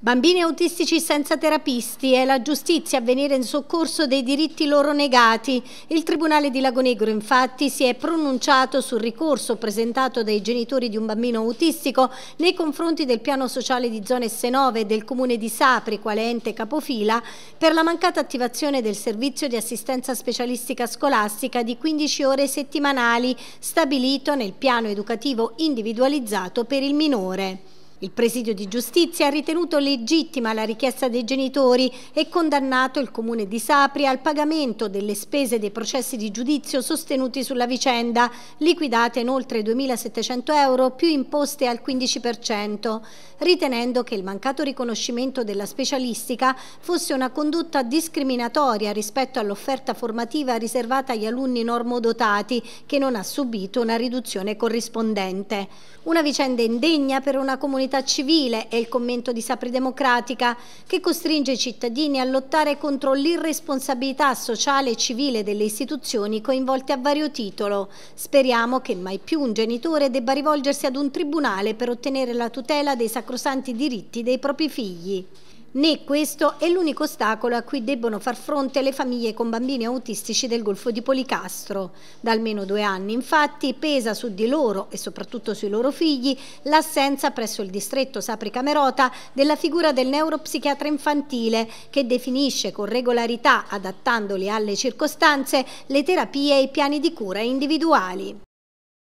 Bambini autistici senza terapisti, è la giustizia a venire in soccorso dei diritti loro negati. Il Tribunale di Lagonegro infatti si è pronunciato sul ricorso presentato dai genitori di un bambino autistico nei confronti del piano sociale di zona S9 del comune di Sapri, quale ente capofila, per la mancata attivazione del servizio di assistenza specialistica scolastica di 15 ore settimanali stabilito nel piano educativo individualizzato per il minore. Il presidio di giustizia ha ritenuto legittima la richiesta dei genitori e condannato il comune di Sapri al pagamento delle spese dei processi di giudizio sostenuti sulla vicenda, liquidate in oltre 2.700 euro più imposte al 15%, ritenendo che il mancato riconoscimento della specialistica fosse una condotta discriminatoria rispetto all'offerta formativa riservata agli alunni normodotati che non ha subito una riduzione corrispondente. Una vicenda indegna per una comunità responsabilità civile è il commento di Sapri Democratica che costringe i cittadini a lottare contro l'irresponsabilità sociale e civile delle istituzioni coinvolte a vario titolo. Speriamo che mai più un genitore debba rivolgersi ad un tribunale per ottenere la tutela dei sacrosanti diritti dei propri figli né questo è l'unico ostacolo a cui debbono far fronte le famiglie con bambini autistici del Golfo di Policastro. Da almeno due anni infatti pesa su di loro e soprattutto sui loro figli l'assenza presso il distretto Sapri Camerota della figura del neuropsichiatra infantile che definisce con regolarità, adattandoli alle circostanze, le terapie e i piani di cura individuali.